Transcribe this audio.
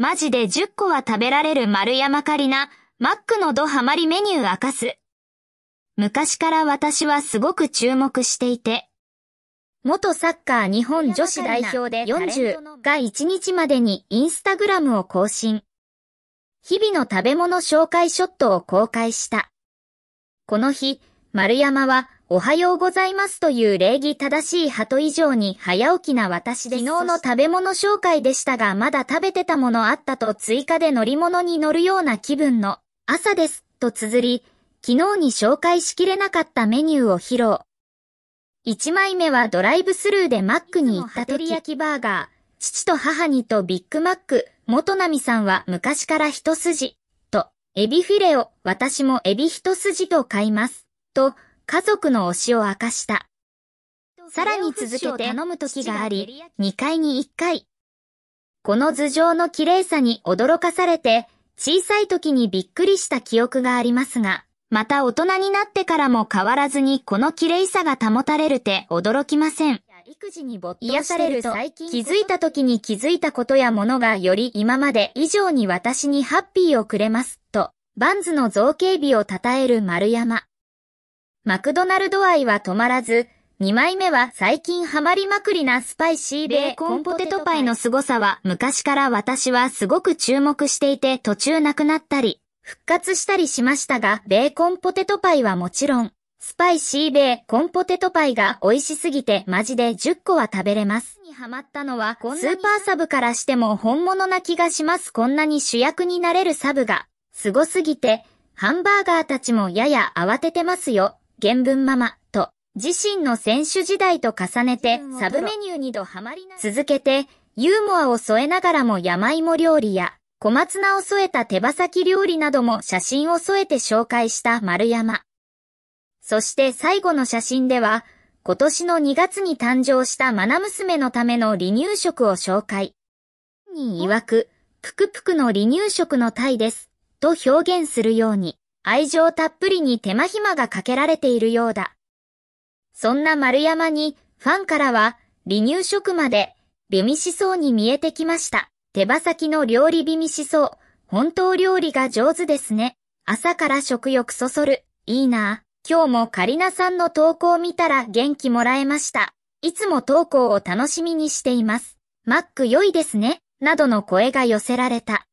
マジで10個は食べられる丸山狩りな、マックのドハマりメニュー明かす。昔から私はすごく注目していて、元サッカー日本女子代表で40が1日までにインスタグラムを更新。日々の食べ物紹介ショットを公開した。この日、丸山は、おはようございますという礼儀正しい鳩以上に早起きな私で昨日の食べ物紹介でしたがまだ食べてたものあったと追加で乗り物に乗るような気分の朝ですと綴り、昨日に紹介しきれなかったメニューを披露。一枚目はドライブスルーでマックに行った時、焼きバーガー、父と母にとビッグマック、元奈美さんは昔から一筋、と、エビフィレを、私もエビ一筋と買います。と家族の推しを明かした。さらに続けて頼む時があり、2回に1回。この頭上の綺麗さに驚かされて、小さい時にびっくりした記憶がありますが、また大人になってからも変わらずにこの綺麗さが保たれるて驚きません。育児にされると気づいた時に気づいたことやものがより今まで以上に私にハッピーをくれますと、バンズの造形美を称える丸山。マクドナルド愛は止まらず、2枚目は最近ハマりまくりなスパイシーベーコンポテトパイの凄さは昔から私はすごく注目していて途中なくなったり、復活したりしましたが、ベーコンポテトパイはもちろん、スパイシーベーコンポテトパイが美味しすぎてマジで10個は食べれます。にハマったのは、スーパーサブからしても本物な気がします。こんなに主役になれるサブが、凄すぎて、ハンバーガーたちもやや慌ててますよ。原文ママと自身の選手時代と重ねてサブメニューにどハマりな続けてユーモアを添えながらも山芋料理や小松菜を添えた手羽先料理なども写真を添えて紹介した丸山。そして最後の写真では今年の2月に誕生したマナ娘のための離乳食を紹介。に曰く、ぷくぷくの離乳食のタイです、と表現するように。愛情たっぷりに手間暇がかけられているようだ。そんな丸山にファンからは離乳食まで美味しそうに見えてきました。手羽先の料理美味しそう。本当料理が上手ですね。朝から食欲そそる。いいな。今日もカリナさんの投稿を見たら元気もらえました。いつも投稿を楽しみにしています。マック良いですね。などの声が寄せられた。